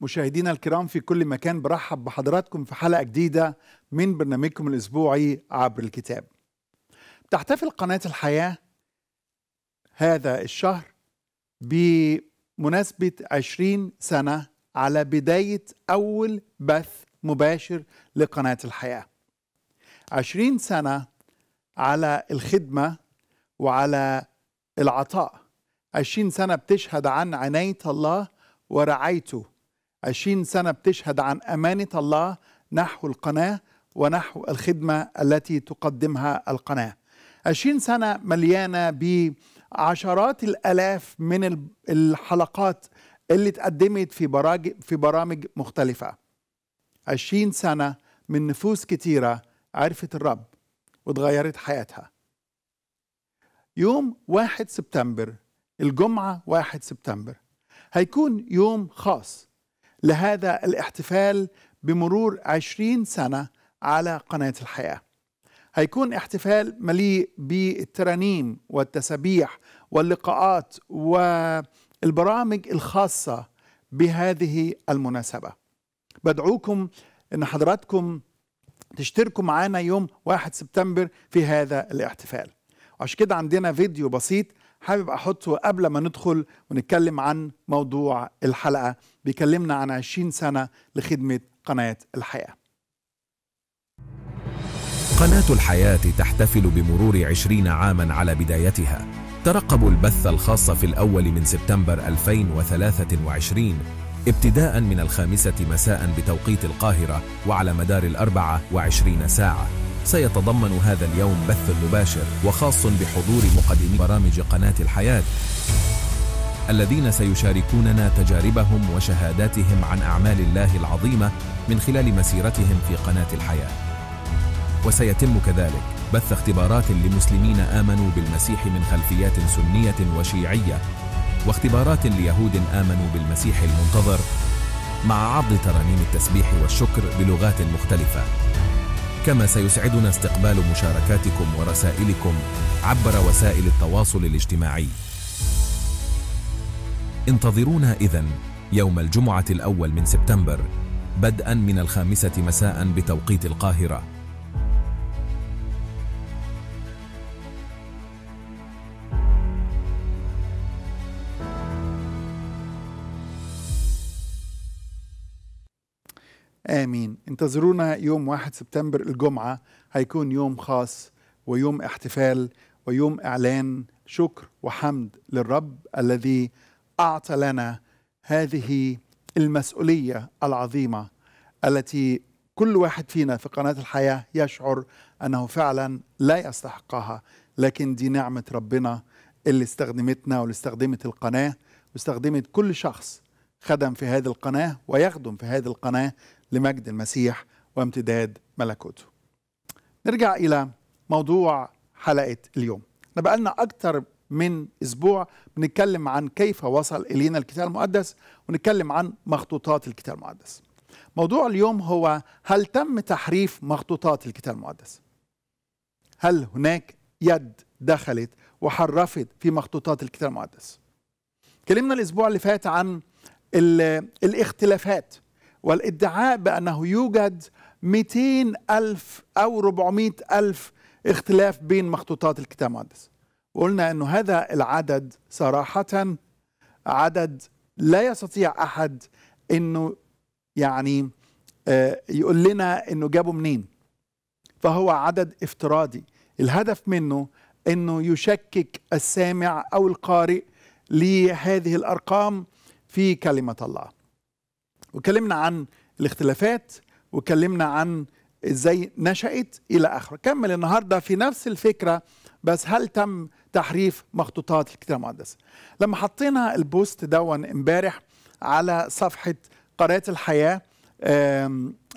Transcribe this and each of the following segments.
مشاهدينا الكرام في كل مكان برحب بحضراتكم في حلقة جديدة من برنامجكم الأسبوعي عبر الكتاب تحتفل قناة الحياة هذا الشهر بمناسبة 20 سنة على بداية أول بث مباشر لقناة الحياة 20 سنة على الخدمة وعلى العطاء 20 سنة بتشهد عن عناية الله ورعايته 20 سنة بتشهد عن أمانة الله نحو القناة ونحو الخدمة التي تقدمها القناة 20 سنة مليانة بعشرات الألاف من الحلقات اللي تقدمت في برامج في برامج مختلفة 20 سنة من نفوس كتيرة عرفت الرب وتغيرت حياتها يوم 1 سبتمبر الجمعة 1 سبتمبر هيكون يوم خاص لهذا الاحتفال بمرور عشرين سنة على قناة الحياة هيكون احتفال مليء بالترانيم والتسابيح واللقاءات والبرامج الخاصة بهذه المناسبة بدعوكم أن حضراتكم تشتركوا معانا يوم 1 سبتمبر في هذا الاحتفال عشان كده عندنا فيديو بسيط حابب احطه قبل ما ندخل ونتكلم عن موضوع الحلقه بيكلمنا عن 20 سنه لخدمه قناه الحياه قناة الحياة تحتفل بمرور عشرين عاما على بدايتها ترقبوا البث الخاص في الأول من سبتمبر 2023 ابتداء من الخامسة مساء بتوقيت القاهرة وعلى مدار الأربعة وعشرين ساعة سيتضمن هذا اليوم بث مباشر وخاص بحضور مقدمي برامج قناة الحياة الذين سيشاركوننا تجاربهم وشهاداتهم عن أعمال الله العظيمة من خلال مسيرتهم في قناة الحياة وسيتم كذلك بث اختبارات لمسلمين آمنوا بالمسيح من خلفيات سنية وشيعية واختبارات ليهود آمنوا بالمسيح المنتظر مع عرض ترانيم التسبيح والشكر بلغات مختلفة كما سيسعدنا استقبال مشاركاتكم ورسائلكم عبر وسائل التواصل الاجتماعي انتظرونا إذن يوم الجمعة الأول من سبتمبر بدءا من الخامسة مساء بتوقيت القاهرة انتظرونا يوم 1 سبتمبر الجمعة هيكون يوم خاص ويوم احتفال ويوم إعلان شكر وحمد للرب الذي أعطى لنا هذه المسؤولية العظيمة التي كل واحد فينا في قناة الحياة يشعر أنه فعلا لا يستحقها لكن دي نعمة ربنا اللي استخدمتنا واللي استخدمت القناة واستخدمت كل شخص خدم في هذه القناة ويخدم في هذه القناة لمجد المسيح وامتداد ملكوته نرجع إلى موضوع حلقة اليوم احنا بقالنا أكتر من أسبوع بنتكلم عن كيف وصل إلينا الكتاب المقدس ونتكلم عن مخطوطات الكتاب المقدس موضوع اليوم هو هل تم تحريف مخطوطات الكتاب المقدس هل هناك يد دخلت وحرفت في مخطوطات الكتاب المقدس كلمنا الاسبوع اللي فات عن الاختلافات والادعاء بأنه يوجد 200 ألف أو 400 ألف اختلاف بين مخطوطات الكتاب المقدس وقلنا أنه هذا العدد صراحة عدد لا يستطيع أحد أنه يعني آه، يقول لنا أنه جابه منين فهو عدد افتراضي الهدف منه أنه يشكك السامع أو القارئ لهذه الأرقام في كلمة الله واتكلمنا عن الاختلافات واتكلمنا عن ازاي نشأت الى اخره كمل النهارده في نفس الفكره بس هل تم تحريف مخطوطات الكتاب المقدس لما حطينا البوست دون امبارح على صفحه قناه الحياه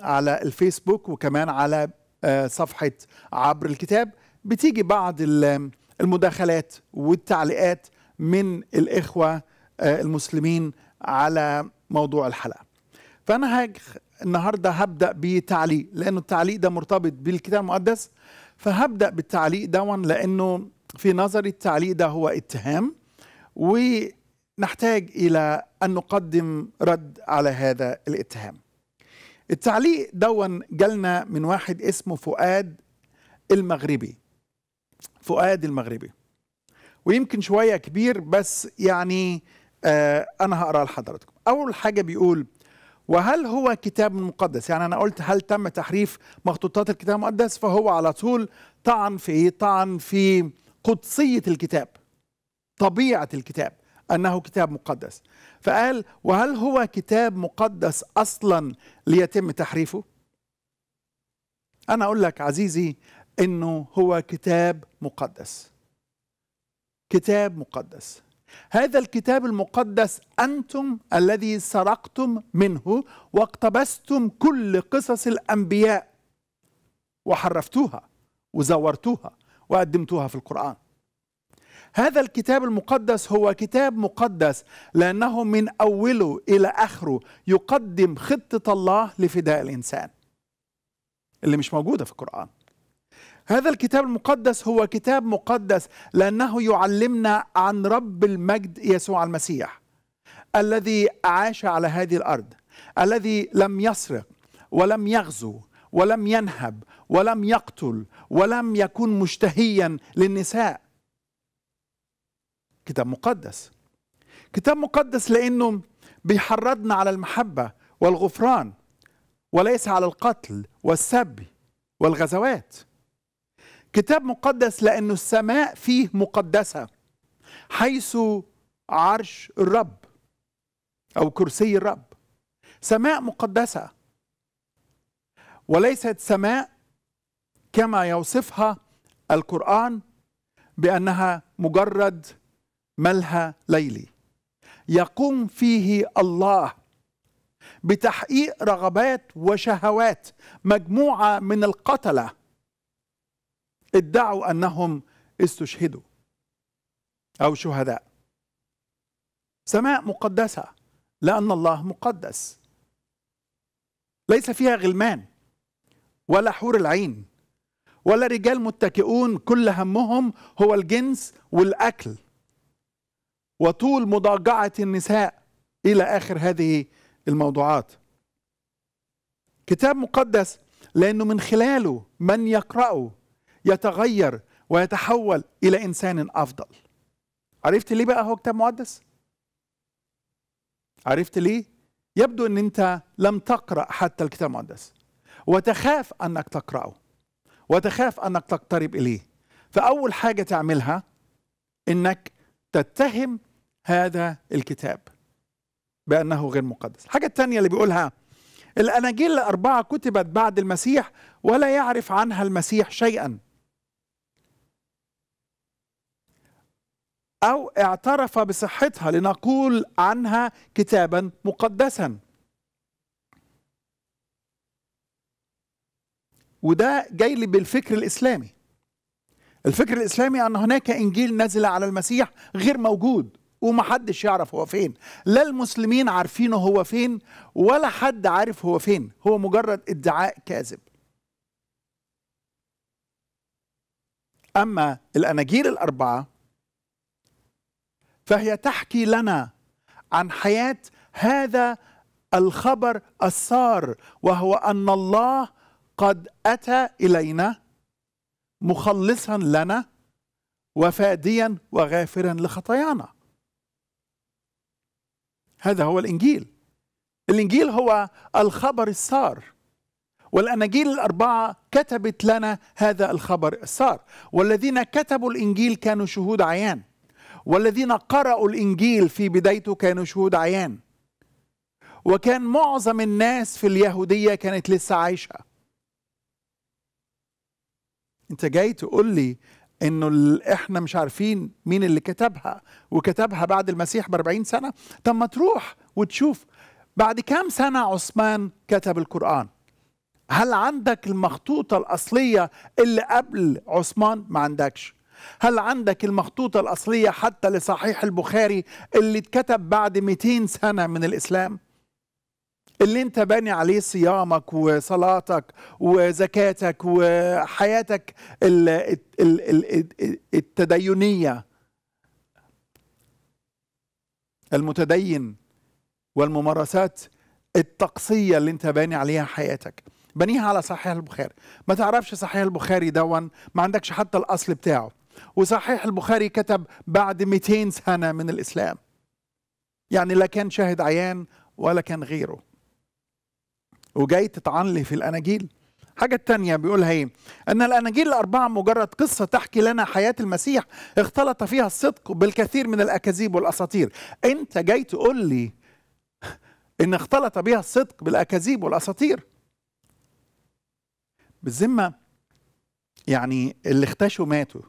على الفيسبوك وكمان على آه، صفحه عبر الكتاب بتيجي بعض المداخلات والتعليقات من الاخوه آه، المسلمين على موضوع الحلقه فأنا هاج النهاردة هبدأ بتعليق لأنه التعليق ده مرتبط بالكتاب المقدس فهبدأ بالتعليق دون لأنه في نظري التعليق ده هو اتهام ونحتاج إلى أن نقدم رد على هذا الاتهام التعليق دون جالنا من واحد اسمه فؤاد المغربي فؤاد المغربي ويمكن شوية كبير بس يعني آه أنا هقرأ لحضراتكم أول حاجة بيقول وهل هو كتاب مقدس يعني أنا قلت هل تم تحريف مخطوطات الكتاب المقدس فهو على طول طعن في إيه طعن في قدسية الكتاب طبيعة الكتاب أنه كتاب مقدس فقال وهل هو كتاب مقدس أصلا ليتم تحريفه أنا أقول لك عزيزي أنه هو كتاب مقدس كتاب مقدس هذا الكتاب المقدس انتم الذي سرقتم منه واقتبستم كل قصص الانبياء وحرفتوها وزورتوها وقدمتوها في القران هذا الكتاب المقدس هو كتاب مقدس لانه من اوله الى اخره يقدم خطه الله لفداء الانسان اللي مش موجوده في القران هذا الكتاب المقدس هو كتاب مقدس لأنه يعلمنا عن رب المجد يسوع المسيح الذي عاش على هذه الأرض الذي لم يسرق ولم يغزو ولم ينهب ولم يقتل ولم يكن مشتهيا للنساء كتاب مقدس كتاب مقدس لأنه بيحرضنا على المحبة والغفران وليس على القتل والسب والغزوات كتاب مقدس لأنه السماء فيه مقدسة حيث عرش الرب أو كرسي الرب سماء مقدسة وليست سماء كما يوصفها القرآن بأنها مجرد ملهى ليلي يقوم فيه الله بتحقيق رغبات وشهوات مجموعة من القتلة ادعوا أنهم استشهدوا أو شهداء سماء مقدسة لأن الله مقدس ليس فيها غلمان ولا حور العين ولا رجال متكئون كل همهم هو الجنس والأكل وطول مضاجعة النساء إلى آخر هذه الموضوعات كتاب مقدس لأنه من خلاله من يقرأه يتغير ويتحول إلى إنسان أفضل عرفت ليه بقى هو كتاب مقدس؟ عرفت ليه؟ يبدو أن أنت لم تقرأ حتى الكتاب المقدس وتخاف أنك تقرأه وتخاف أنك تقترب إليه فأول حاجة تعملها أنك تتهم هذا الكتاب بأنه غير مقدس الحاجة الثانية اللي بيقولها الأناجيل الأربعة كتبت بعد المسيح ولا يعرف عنها المسيح شيئا أو اعترف بصحتها لنقول عنها كتابا مقدسا وده جاي لي بالفكر الإسلامي الفكر الإسلامي أن هناك إنجيل نزل على المسيح غير موجود ومحدش يعرف هو فين لا المسلمين عارفينه هو فين ولا حد عارف هو فين هو مجرد ادعاء كاذب أما الأناجيل الأربعة فهي تحكي لنا عن حياه هذا الخبر السار وهو ان الله قد اتى الينا مخلصا لنا وفاديا وغافرا لخطايانا هذا هو الانجيل الانجيل هو الخبر السار والاناجيل الاربعه كتبت لنا هذا الخبر السار والذين كتبوا الانجيل كانوا شهود عيان والذين قرأوا الإنجيل في بدايته كانوا شهود عيان وكان معظم الناس في اليهودية كانت لسه عايشة انت جاي تقول لي انه احنا مش عارفين مين اللي كتبها وكتبها بعد المسيح ب 40 سنه طب ما تروح وتشوف بعد كام سنه عثمان كتب القران هل عندك المخطوطه الاصليه اللي قبل عثمان ما عندكش هل عندك المخطوطة الأصلية حتى لصحيح البخاري اللي اتكتب بعد 200 سنة من الإسلام؟ اللي انت باني عليه صيامك وصلاتك وزكاتك وحياتك التدينية المتدين والممارسات التقصية اللي انت باني عليها حياتك بنيها على صحيح البخاري ما تعرفش صحيح البخاري دون ما عندكش حتى الأصل بتاعه وصحيح البخاري كتب بعد 200 سنة من الإسلام يعني لا كان شاهد عيان ولا كان غيره وجاي تطعن في الأناجيل حاجة تانية بيقولها ايه ان الاناجيل الاربعة مجرد قصة تحكي لنا حياة المسيح اختلط فيها الصدق بالكثير من الاكاذيب والاساطير انت جاي تقول لي ان اختلط بها الصدق بالاكاذيب والاساطير بالذمة يعني اللي اختشوا ماتوا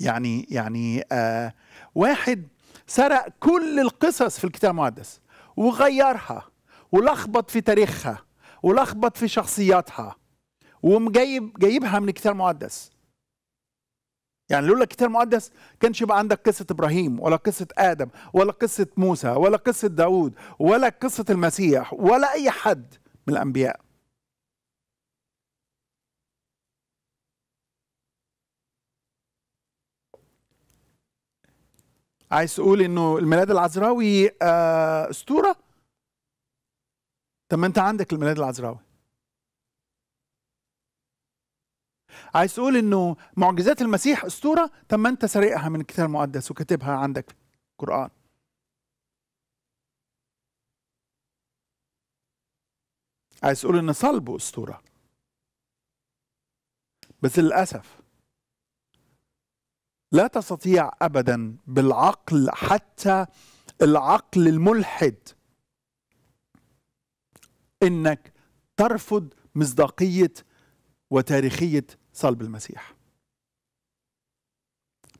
يعني يعني آه واحد سرق كل القصص في الكتاب المقدس وغيرها ولخبط في تاريخها ولخبط في شخصياتها ومجيب جايبها من الكتاب المقدس يعني لولا الكتاب المقدس كانش يبقى عندك قصة إبراهيم ولا قصة آدم ولا قصة موسى ولا قصة داود ولا قصة المسيح ولا أي حد من الأنبياء عايز تقول انه الميلاد العذراوي آه، اسطوره طب ما انت عندك الميلاد العذراوي عايز تقول انه معجزات المسيح اسطوره طب ما انت سارقها من الكتاب المقدس وكاتبها عندك القران عايز تقول ان صلبه اسطوره بس للاسف لا تستطيع ابدا بالعقل حتى العقل الملحد انك ترفض مصداقيه وتاريخيه صلب المسيح.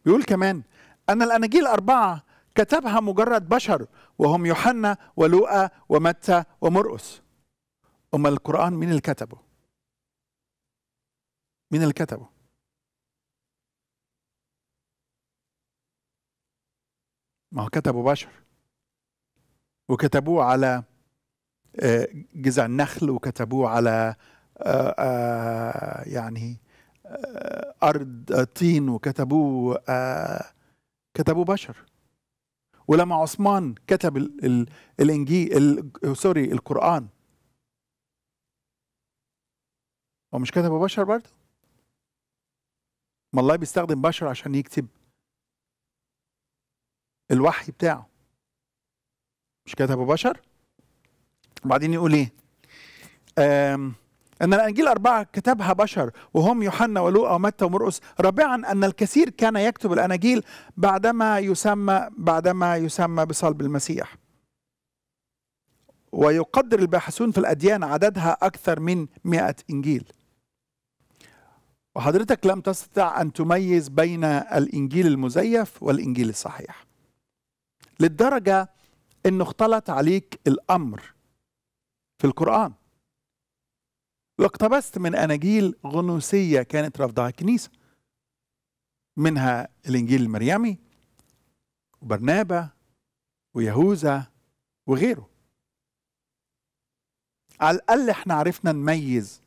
بيقول كمان ان الاناجيل الاربعه كتبها مجرد بشر وهم يوحنا ولوقا ومتى ومرقس. امال القران مين اللي كتبه؟ مين اللي كتبه؟ ما هو كتبوا بشر وكتبوه على آه، جذع النخل وكتبوه على آه، آه، يعني ارض طين وكتبوه كتبوه بشر ولما عثمان كتب الانجيل سوري القران هو مش كتبه بشر برضه ما الله بيستخدم بشر عشان يكتب الوحي بتاعه مش كتبه بشر وبعدين يقول ايه أن الأنجيل أربعة كتبها بشر وهم يوحنا ولوقا ومتى ومرقس رابعا أن الكثير كان يكتب الأناجيل بعدما يسمى بعدما يسمى بصلب المسيح ويقدر الباحثون في الأديان عددها أكثر من مئة إنجيل وحضرتك لم تستطع أن تميز بين الإنجيل المزيف والإنجيل الصحيح للدرجة انه اختلط عليك الامر في القرآن واقتبست من اناجيل غنوسية كانت رفضها الكنيسة منها الانجيل المريمي وبرنابة ويهوذا وغيره على الاقل احنا عرفنا نميز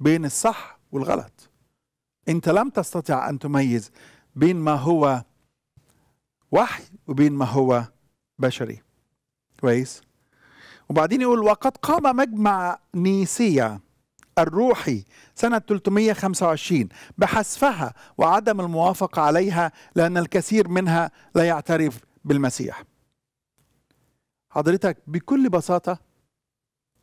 بين الصح والغلط انت لم تستطع ان تميز بين ما هو وحي وبين ما هو بشري كويس وبعدين يقول وقد قام مجمع نيسيا الروحي سنة 325 بحذفها وعدم الموافقة عليها لأن الكثير منها لا يعترف بالمسيح حضرتك بكل بساطة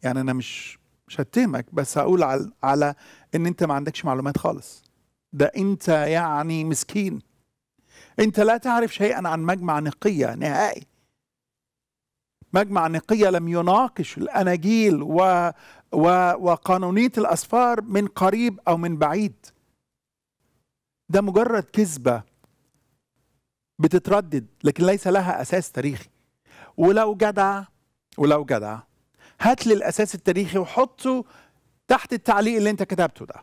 يعني أنا مش مش هتهمك بس أقول على, على ان انت ما عندكش معلومات خالص ده انت يعني مسكين أنت لا تعرف شيئا عن مجمع نقية نهائي مجمع نقية لم يناقش الأناجيل و و وقانونية الأسفار من قريب أو من بعيد ده مجرد كذبة بتتردد لكن ليس لها أساس تاريخي ولو جدع ولو جدع هات لي الأساس التاريخي وحطه تحت التعليق اللي أنت كتبته ده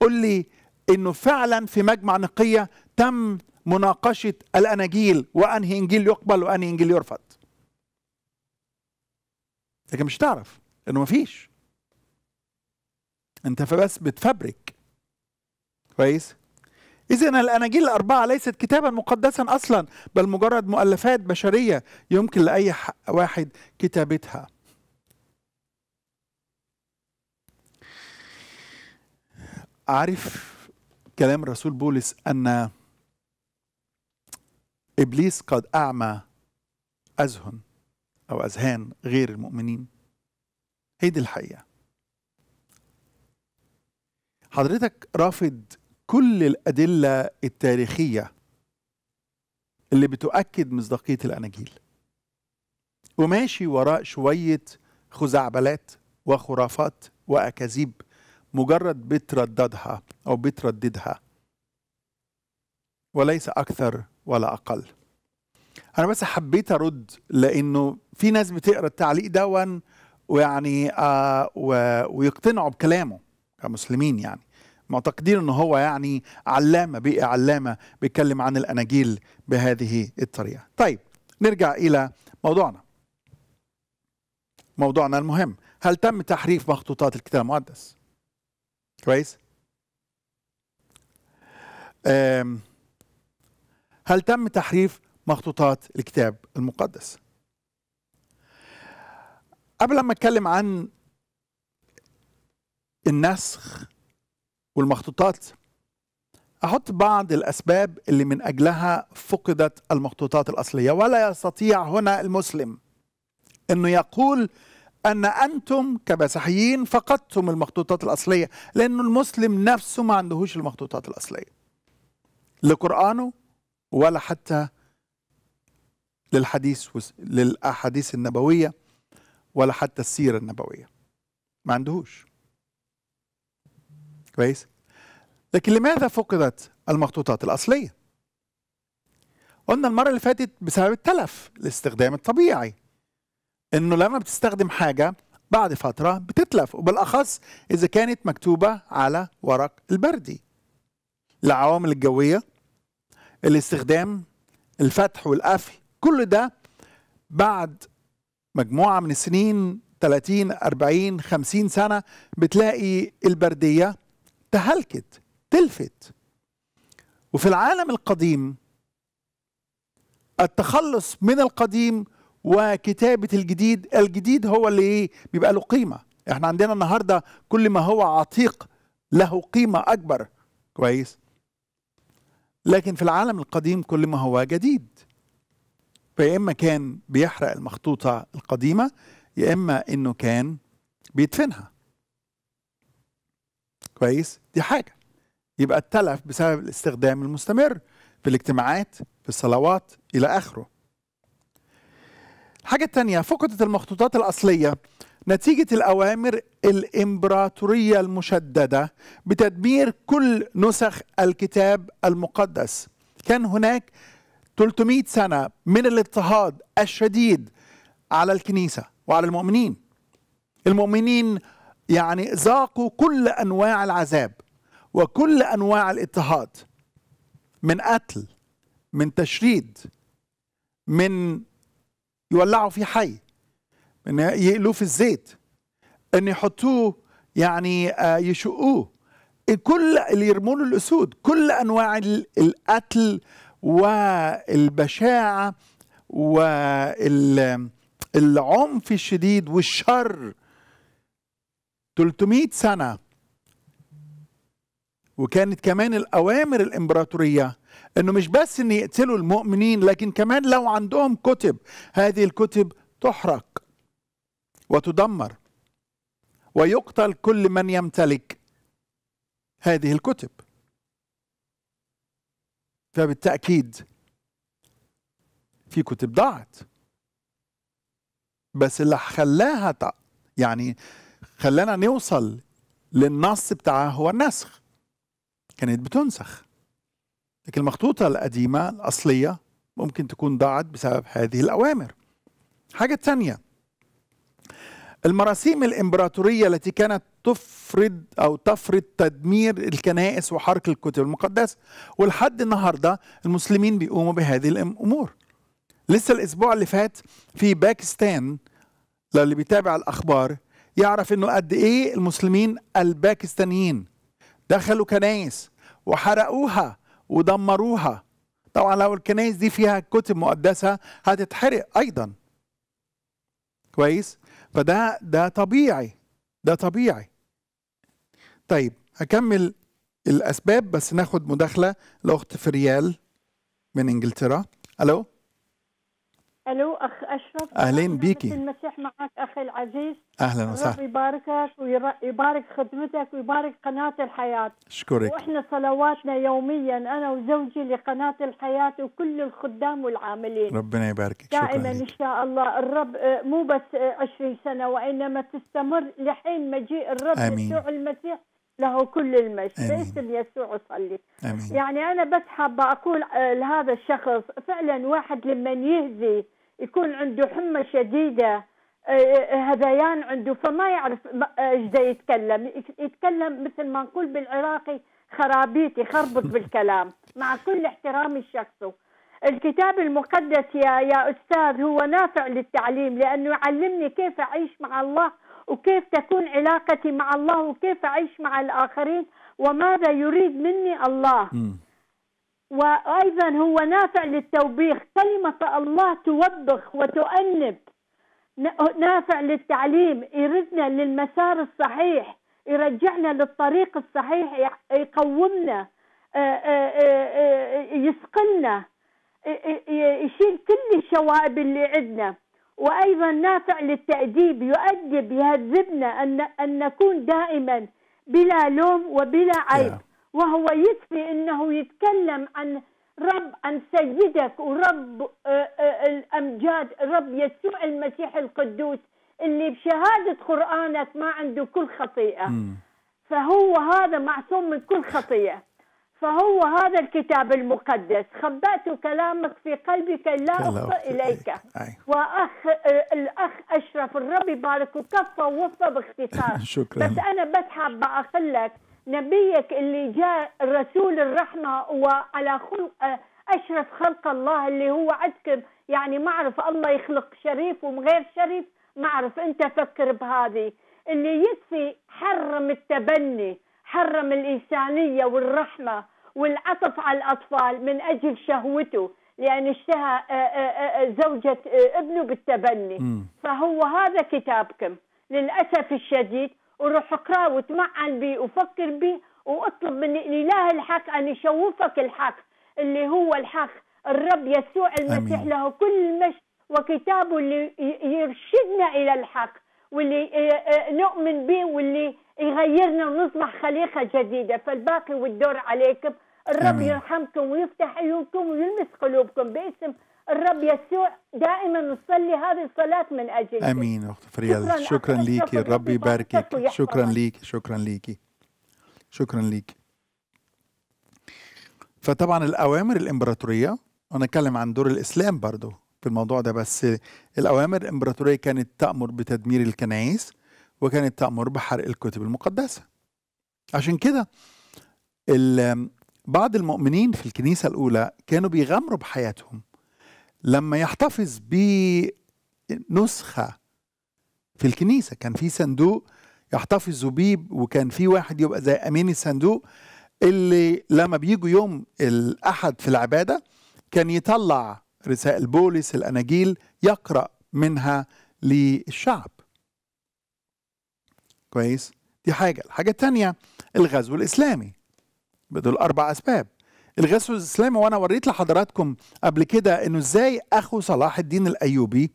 قل لي انه فعلا في مجمع نقيه تم مناقشه الاناجيل وانهي انجيل يقبل وانهي انجيل يرفض لكن مش تعرف انه مفيش انت فبس بتفبرك كويس إذا الأناجيل الأربعة ليست كتابا مقدسا أصلا بل مجرد مؤلفات بشرية يمكن لأي واحد كتابتها عارف كلام الرسول بولس أن إبليس قد أعمى أذهن أو أذهان غير المؤمنين هي دي الحقيقة حضرتك رافض كل الأدلة التاريخية اللي بتؤكد مصداقية الأناجيل وماشي وراء شوية خزعبلات وخرافات وأكاذيب مجرد بترددها أو بترددها وليس أكثر ولا أقل أنا بس حبيت أرد لأنه في ناس بتقرأ التعليق ده ويعني آه ويقتنعوا بكلامه كمسلمين يعني معتقدين ان هو يعني علامه بقي علامه بيتكلم عن الاناجيل بهذه الطريقه. طيب نرجع الى موضوعنا. موضوعنا المهم، هل تم تحريف مخطوطات الكتاب المقدس؟ كويس هل تم تحريف مخطوطات الكتاب المقدس قبل ما اتكلم عن النسخ والمخطوطات احط بعض الاسباب اللي من اجلها فقدت المخطوطات الاصليه ولا يستطيع هنا المسلم انه يقول أن أنتم كمسيحيين فقدتم المخطوطات الأصلية لأن المسلم نفسه ما عندهوش المخطوطات الأصلية لقرانه ولا حتى للحديث للأحاديث النبوية ولا حتى السيرة النبوية ما عندهوش كويس لكن لماذا فقدت المخطوطات الأصلية قلنا المرة اللي فاتت بسبب التلف الاستخدام الطبيعي انه لما بتستخدم حاجه بعد فتره بتتلف وبالاخص اذا كانت مكتوبه على ورق البردي العوامل الجويه الاستخدام الفتح والقفل كل ده بعد مجموعه من السنين 30 40 50 سنه بتلاقي البرديه تهلكت تلفت وفي العالم القديم التخلص من القديم وكتابة الجديد الجديد هو اللي إيه بيبقى له قيمة احنا عندنا النهاردة كل ما هو عتيق له قيمة أكبر كويس لكن في العالم القديم كل ما هو جديد فيا إما كان بيحرق المخطوطة القديمة يا إما إنه كان بيدفنها كويس دي حاجة يبقى التلف بسبب الاستخدام المستمر في الاجتماعات في الصلوات إلى آخره حاجة تانية فقدت المخطوطات الأصلية نتيجة الأوامر الإمبراطورية المشددة بتدمير كل نسخ الكتاب المقدس كان هناك 300 سنة من الاضطهاد الشديد على الكنيسة وعلى المؤمنين المؤمنين يعني ذاقوا كل أنواع العذاب وكل أنواع الاضطهاد من قتل من تشريد من يولعوا فيه حي ان يقلوه في الزيت ان يحطوه يعني آه، يشقوه كل اللي له الاسود كل انواع القتل والبشاعه والعنف الشديد والشر 300 سنه وكانت كمان الاوامر الامبراطوريه انه مش بس ان يقتلوا المؤمنين لكن كمان لو عندهم كتب هذه الكتب تحرق وتدمر ويقتل كل من يمتلك هذه الكتب فبالتاكيد في كتب ضاعت بس اللي خلاها يعني خلانا نوصل للنص بتاعها هو النسخ كانت بتنسخ لكن المخطوطة القديمة الأصلية ممكن تكون ضاعت بسبب هذه الأوامر حاجة تانية المراسيم الإمبراطورية التي كانت تفرض أو تفرض تدمير الكنائس وحرق الكتب المقدسة ولحد النهاردة المسلمين بيقوموا بهذه الأمور لسه الأسبوع اللي فات في باكستان للي بيتابع الأخبار يعرف إنه قد إيه المسلمين الباكستانيين دخلوا كنائس وحرقوها ودمروها طبعا لو الكنائس دي فيها كتب مقدسة هتتحرق أيضا كويس فده ده طبيعي ده طبيعي طيب هكمل الأسباب بس ناخد مداخلة لأخت فريال من إنجلترا ألو الو اخ اشرف اهلين بيكي المسيح معك اخي العزيز اهلا وسهلا يباركك ويبارك خدمتك ويبارك قناه الحياه اشكرك واحنا صلواتنا يوميا انا وزوجي لقناه الحياه وكل الخدام والعاملين ربنا يباركك دائما ان شاء الله الرب آه، مو بس 20 آه، سنه وانما تستمر لحين مجيء الرب آمين. يسوع المسيح له كل المجد باسم يسوع اصلي يعني انا بس حابه اقول آه، لهذا الشخص فعلا واحد لما يهدي يكون عنده حمى شديده آه، آه، هذيان عنده فما يعرف آه، ايش يتكلم يتكلم مثل ما نقول بالعراقي خرابيتي يخربط بالكلام مع كل احترامي الشخصي الكتاب المقدس يا يا استاذ هو نافع للتعليم لانه يعلمني كيف اعيش مع الله وكيف تكون علاقتي مع الله وكيف اعيش مع الاخرين وماذا يريد مني الله وأيضا هو نافع للتوبيخ كلمة الله توبخ وتؤنب نافع للتعليم يردنا للمسار الصحيح يرجعنا للطريق الصحيح يقومنا آه، آه، آه، يسقلنا يشيل كل الشوائب اللي عندنا وايضا نافع للتاديب يؤدب يهذبنا ان ان نكون دائما بلا لوم وبلا عيب نعم. وهو يكفي انه يتكلم عن رب عن سيدك ورب آه، آه، الامجاد رب يسوع المسيح القدوس اللي بشهاده قرانك ما عنده كل خطيئه فهو هذا معصوم من كل خطيئه فهو هذا الكتاب المقدس خبأت كلامك في قلبك لا أخطئ إليك وأخ آه، الأخ أشرف الرب يبارك وكفى ووفى باختصار شكرا بس أنا بس حابة أقول لك نبيك اللي جاء الرسول الرحمة وعلى خلق آه، أشرف خلق الله اللي هو عندكم يعني معرف الله يخلق شريف وغير شريف معرف أنت فكر بهذه اللي يكفي حرم التبني حرم الإنسانية والرحمة والعطف على الأطفال من أجل شهوته لأن اشتهى آه، آه، زوجة ابنه بالتبني فهو هذا كتابكم للأسف الشديد وروح اقراه وتمعن بيه وفكر بيه واطلب من الاله الحق ان يشوفك الحق اللي هو الحق الرب يسوع المسيح أمين. له كل المجد وكتابه اللي يرشدنا الى الحق واللي آه، آه، نؤمن به واللي يغيرنا ونصبح خليقه جديده فالباقي والدور عليكم الرب أمين. يرحمكم ويفتح عيونكم ويلمس قلوبكم باسم الرب يسوع دائما نصلي هذه الصلاة من اجل أمين أخت فريال شكرا ليكي ربي يباركك شكرا ليكي شكرا ليكي شكرا ليكي فطبعا الأوامر الإمبراطورية انا أتكلم عن دور الإسلام برضو في الموضوع ده بس الأوامر الإمبراطورية كانت تأمر بتدمير الكنائس وكانت تأمر بحرق الكتب المقدسة عشان كده بعض المؤمنين في الكنيسة الأولى كانوا بيغامروا بحياتهم لما يحتفظ بنسخة في الكنيسة كان في صندوق يحتفظوا بيه وكان في واحد يبقى زي أمين الصندوق اللي لما بيجوا يوم الأحد في العبادة كان يطلع رسائل بولس الأناجيل يقرأ منها للشعب كويس دي حاجة الحاجة الثانية الغزو الإسلامي بدول أربع أسباب الغاث الاسلامي وانا وريت لحضراتكم قبل كده انه ازاي اخو صلاح الدين الايوبي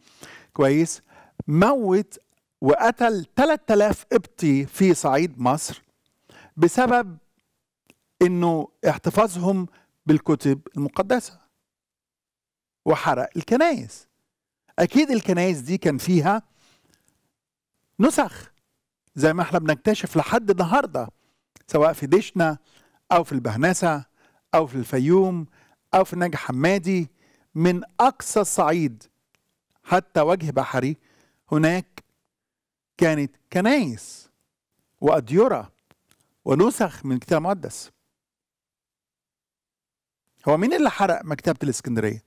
كويس موت وقتل 3000 قبطي في صعيد مصر بسبب انه احتفاظهم بالكتب المقدسه وحرق الكنائس اكيد الكنائس دي كان فيها نسخ زي ما احنا بنكتشف لحد النهارده سواء في ديشنا او في البهنسه أو في الفيوم أو في نجح حمادي من أقصى الصعيد حتى وجه بحري هناك كانت كنايس وأديرة ونسخ من الكتاب المقدس هو مين اللي حرق مكتبة الإسكندرية؟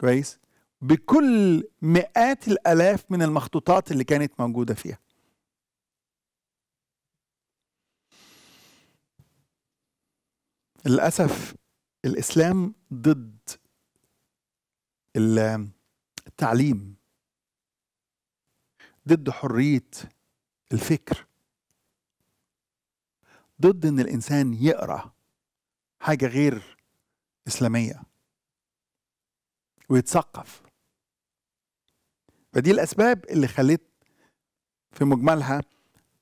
كويس؟ بكل مئات الآلاف من المخطوطات اللي كانت موجودة فيها للأسف الإسلام ضد التعليم ضد حرية الفكر ضد إن الإنسان يقرأ حاجة غير إسلامية ويتثقف فدي الأسباب اللي خلت في مجملها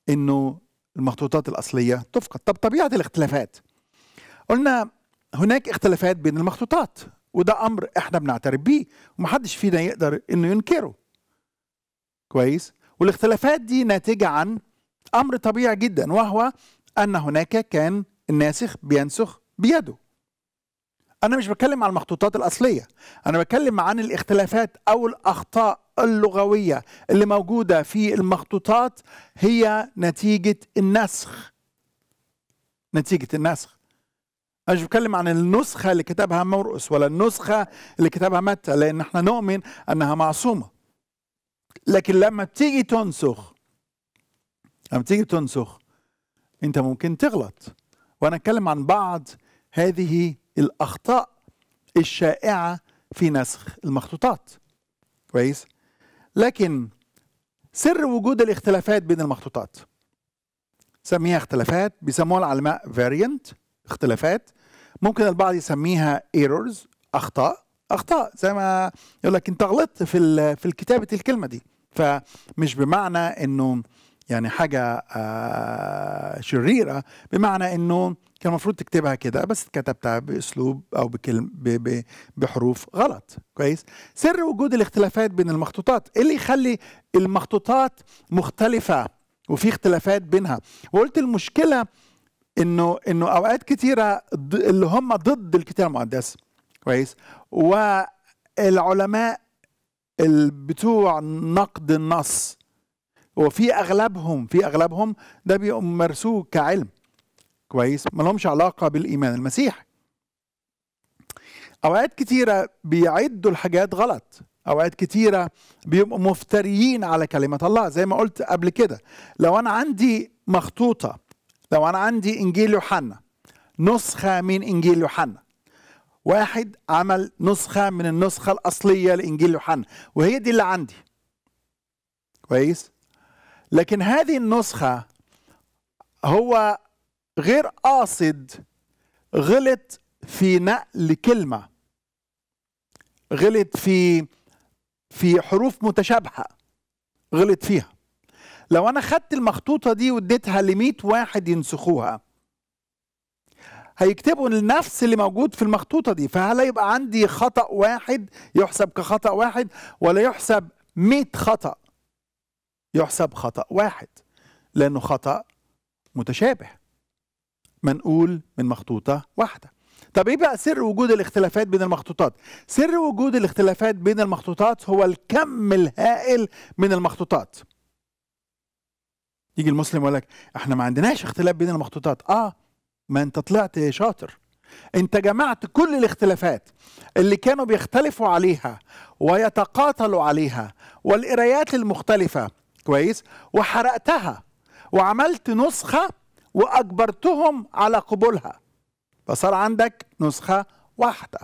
إنه المخطوطات الأصلية تفقد طب طبيعة الاختلافات قلنا هناك اختلافات بين المخطوطات وده امر احنا بنعترف بيه ومحدش فينا يقدر انه ينكره كويس والاختلافات دي ناتجه عن امر طبيعي جدا وهو ان هناك كان الناسخ بينسخ بيده انا مش بتكلم عن المخطوطات الاصليه انا بتكلم عن الاختلافات او الاخطاء اللغويه اللي موجوده في المخطوطات هي نتيجه النسخ نتيجه النسخ أنا مش بتكلم عن النسخة اللي كتبها مرقس ولا النسخة اللي كتبها متى لأن احنا نؤمن أنها معصومة لكن لما بتيجي تنسخ لما تيجي تنسخ أنت ممكن تغلط وأنا أتكلم عن بعض هذه الأخطاء الشائعة في نسخ المخطوطات كويس لكن سر وجود الاختلافات بين المخطوطات سميها اختلافات بيسموها العلماء فاريانت اختلافات ممكن البعض يسميها ايرورز اخطاء اخطاء زي ما يقول لك انت غلطت في في كتابه الكلمه دي فمش بمعنى انه يعني حاجة آه، شريرة بمعنى انه كان المفروض تكتبها كده بس كتبتها باسلوب او بكلم بحروف غلط كويس سر وجود الاختلافات بين المخطوطات ايه اللي يخلي المخطوطات مختلفة وفي اختلافات بينها وقلت المشكلة انه انه اوقات كثيره اللي هم ضد الكتاب المقدس كويس والعلماء بتوع نقد النص وفي اغلبهم في اغلبهم ده بيمارسوه كعلم كويس ما لهمش علاقه بالايمان المسيح اوقات كتيره بيعدوا الحاجات غلط اوقات كتيره بيبقوا مفتريين على كلمه الله زي ما قلت قبل كده لو انا عندي مخطوطه لو انا عندي انجيل يوحنا نسخه من انجيل يوحنا واحد عمل نسخه من النسخه الاصليه لانجيل يوحنا وهي دي اللي عندي كويس لكن هذه النسخه هو غير قاصد غلط في نقل كلمه غلط في في حروف متشابهه غلط فيها لو انا خدت المخطوطه دي واديتها ل واحد ينسخوها هيكتبوا النفس اللي موجود في المخطوطه دي فهل هيبقى عندي خطا واحد يحسب كخطا واحد ولا يحسب 100 خطا يحسب خطا واحد لانه خطا متشابه منقول من مخطوطه واحده طب ايه بقى سر وجود الاختلافات بين المخطوطات سر وجود الاختلافات بين المخطوطات هو الكم الهائل من المخطوطات يجي المسلم يقول لك احنا ما عندناش اختلاف بين المخطوطات اه ما انت طلعت شاطر انت جمعت كل الاختلافات اللي كانوا بيختلفوا عليها ويتقاتلوا عليها والقرايات المختلفة كويس وحرقتها وعملت نسخة وأجبرتهم على قبولها فصار عندك نسخة واحدة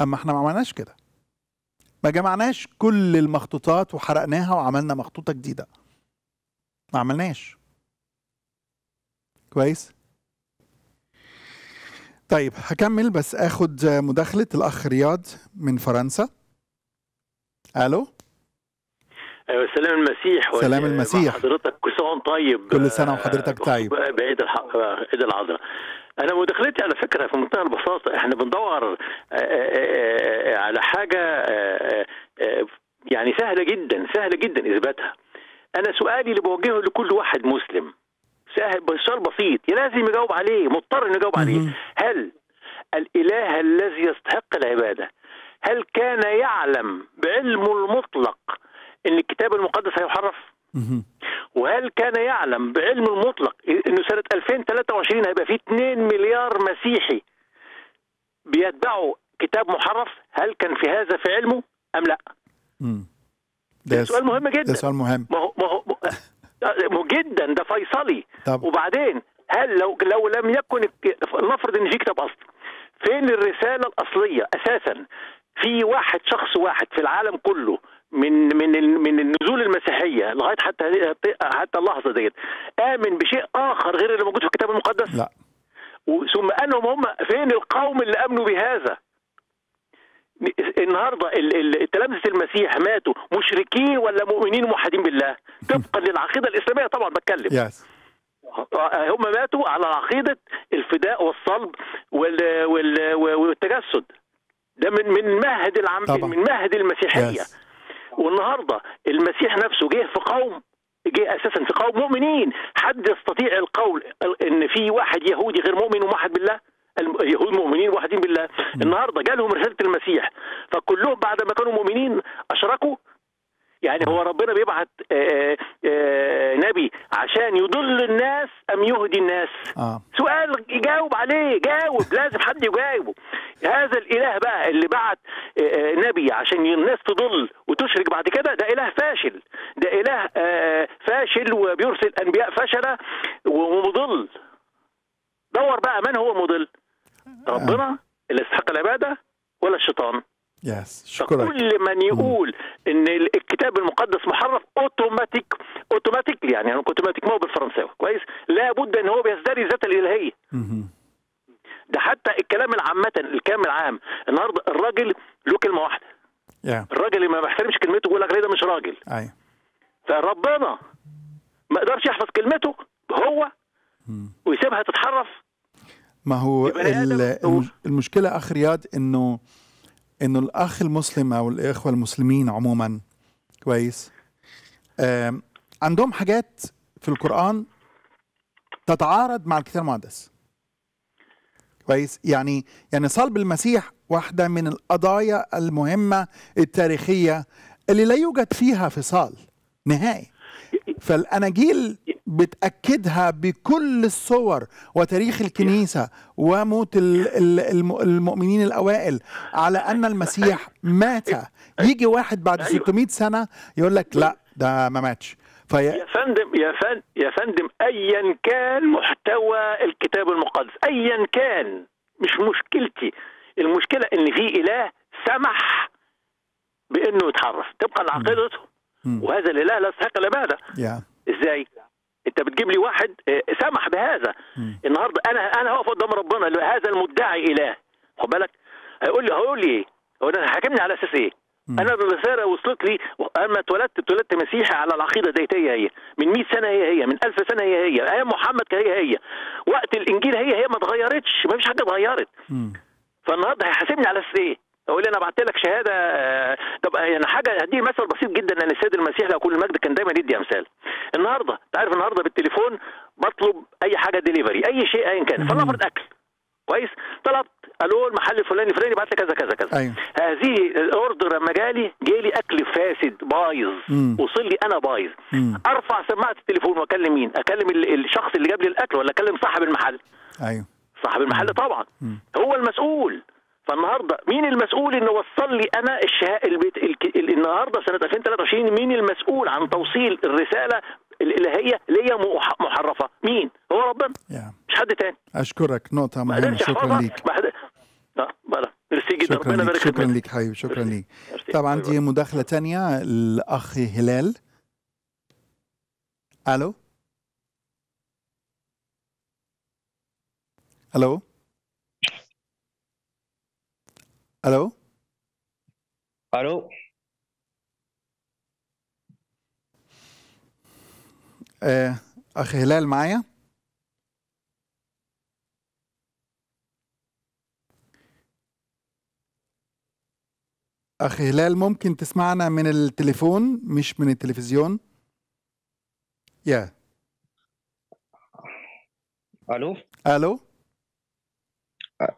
أما احنا ما عملناش كده ما جمعناش كل المخطوطات وحرقناها وعملنا مخطوطة جديدة ما عملناش كويس طيب هكمل بس اخد مداخلة الأخ رياض من فرنسا ألو ايوه سلام المسيح سلام المسيح حضرتك كل سنه وانت طيب كل سنه وحضرتك آه، طيب بعيد الحق آه، عيد العذراء انا مداخلتي على فكره في منتهى البساطه احنا بندور آه، على حاجه يعني سهله جدا سهله جدا اثباتها أنا سؤالي اللي بوجهه لكل واحد مسلم سهل سؤال بسيط لازم يجاوب عليه مضطر انه يجاوب عليه هل الاله الذي يستحق العباده هل كان يعلم بعلمه المطلق ان الكتاب المقدس هيحرف؟ وهل كان يعلم بعلم المطلق انه سنه 2023 هيبقى في 2 مليار مسيحي بيتبعوا كتاب محرف؟ هل كان في هذا في علمه ام لا؟ ده سؤال مهم جدا ده سؤال مهم ما هو ما هو جدا ده فيصلي طب. وبعدين هل لو لو لم يكن نفرض ان في كتاب اصلي فين الرساله الاصليه اساسا في واحد شخص واحد في العالم كله من من من النزول المسيحيه لغايه حتى حتى اللحظه ديت امن بشيء اخر غير اللي موجود في الكتاب المقدس؟ لا ثم انهم هم فين القوم اللي امنوا بهذا؟ النهارده تلامذه المسيح ماتوا مشركين ولا مؤمنين موحدين بالله؟ طبقا للعقيده الاسلاميه طبعا بتكلم. Yes. آه، هم ماتوا على عقيده الفداء والصلب وال... وال... والتجسد. ده من من مهد العم... طبعا. من مهد المسيحيه. Yes. والنهارده المسيح نفسه جه في قوم جه اساسا في قوم مؤمنين، حد يستطيع القول ان في واحد يهودي غير مؤمن وموحد بالله؟ اليهود مؤمنين واحدين بالله النهارده جالهم رساله المسيح فكلهم بعد ما كانوا مؤمنين اشركوا يعني هو ربنا بيبعت آه، آه، آه، نبي عشان يضل الناس ام يهدي الناس آه. سؤال يجاوب عليه جاوب لازم حد يجاوبه هذا الاله بقى اللي بعت نبي عشان الناس تضل وتشرك بعد كده ده اله فاشل ده اله فاشل وبيرسل انبياء فشله ومضل دور بقى من هو مضل أه. ربنا اللي يستحق العباده ولا الشيطان يس شكرا كل من يقول ان الكتاب المقدس محرف اوتوماتيك اوتوماتيك يعني انا ما مو بالفرنساوي كويس لابد ان هو بيزدري الذات الالهيه ده حتى الكلام العامة الكلام العام النهارده الراجل له كلمة واحدة yeah. الراجل اللي ما بيحترمش كلمته بيقول لك ده مش راجل أي. فربنا ما قدرش يحفظ كلمته هو ويسيبها تتحرف ما هو المشكله اخ رياض انه انه الاخ المسلم او الاخوه المسلمين عموما كويس عندهم حاجات في القران تتعارض مع الكتاب المقدس كويس يعني يعني صلب المسيح واحده من القضايا المهمه التاريخيه اللي لا يوجد فيها فصال نهائي فالاناجيل بتأكدها بكل الصور وتاريخ الكنيسة وموت المؤمنين الأوائل على أن المسيح مات يجي واحد بعد 600 أيوة. سنة يقول لك لا ده ما ماتش في... يا فندم يا فندم يا فندم ايا كان محتوى الكتاب المقدس ايا كان مش مشكلتي المشكله ان في اله سمح بانه يتحرف طبقا لعقيدته وهذا الاله لا يستحق العباده yeah. ازاي انت بتجيب لي واحد آه، سمح بهذا م. النهارده انا انا هقف قدام ربنا هذا المدعي اله خد بالك هيقول لي هيقول لي إيه؟ هو انا حاكمني على اساس ايه؟ م. انا الرساله وصلت لي اما اتولدت اتولدت مسيحي على العقيده ديت هي, هي من 100 سنه هي هي من 1000 سنه هي هي ايام محمد هي هي وقت الانجيل هي هي ما اتغيرتش ما فيش حاجه اتغيرت فالنهارده هيحاسبني على اساس ايه؟ اقول انا بعت لك شهاده آه، طب يعني حاجه دي مثل بسيط جدا لان السيد المسيح لو كل المجد كان دايما يدي امثال النهارده انت عارف النهارده بالتليفون بطلب اي حاجه ديليفري اي شيء ايا كان فلنفرض اكل كويس طلبت الو المحل الفلاني الفلاني بعت لي كذا كذا كذا أيوه. هذه الاوردر لما جالي جالي اكل فاسد بايظ وصل لي انا بايظ ارفع سماعه التليفون واكلم مين اكلم الشخص اللي جاب لي الاكل ولا اكلم صاحب المحل ايوه صاحب المحل طبعا مم. هو المسؤول فالنهارده مين المسؤول ان وصل لي انا الشهاء البيت... ال... النهارده سنه 2023 مين المسؤول عن توصيل الرساله الالهيه ليا محرفه مين هو ربنا yeah. مش حد تاني اشكرك نقطه مهمه شكرا ليك بلا ميرسي جدا شكرا ربنا شكرا لك حبيبي شكرا لك طبعا دي مداخله تانية الاخ هلال الو الو الو الو اخ هلال معايا اخ هلال ممكن تسمعنا من التليفون مش من التلفزيون يا الو الو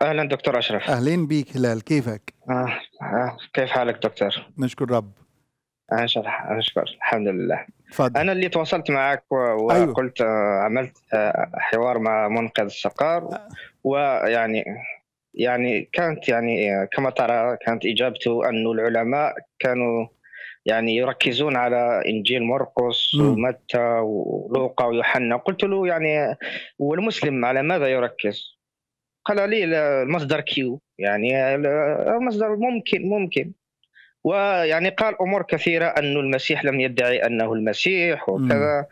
اهلا دكتور اشرف اهلين بك هلال كيفك؟ آه. آه. كيف حالك دكتور؟ نشكر رب الله اشكر الحمد لله فضل. انا اللي تواصلت معك أيوه. وقلت أيوه. عملت آه، حوار مع منقذ الصقار آه. ويعني يعني كانت يعني كما ترى كانت اجابته أن العلماء كانوا يعني يركزون على انجيل مرقس ومتى ولوقا ويوحنا قلت له يعني والمسلم على ماذا يركز؟ قال لي المصدر كيو يعني المصدر ممكن ممكن ويعني قال امور كثيره أن المسيح لم يدعي انه المسيح وكذا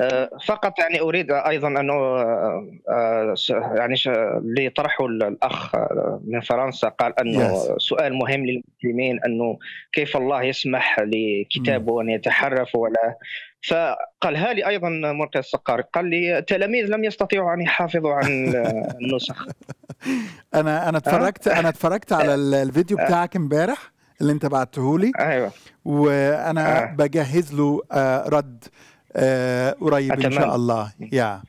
آه، فقط يعني اريد ايضا انه آه، يعني اللي طرحه الاخ من فرنسا قال انه yes. سؤال مهم للمسلمين انه كيف الله يسمح لكتابه ان يتحرف ولا فقالها لي ايضا مرتضى السقاري قال لي التلاميذ لم يستطيعوا ان يحافظوا عن النسخ انا انا اتفرجت انا اتفرجت على أه. الفيديو أه. بتاعك امبارح اللي انت بعته لي ايوه وانا أه. بجهز له رد قريب ان شاء الله يا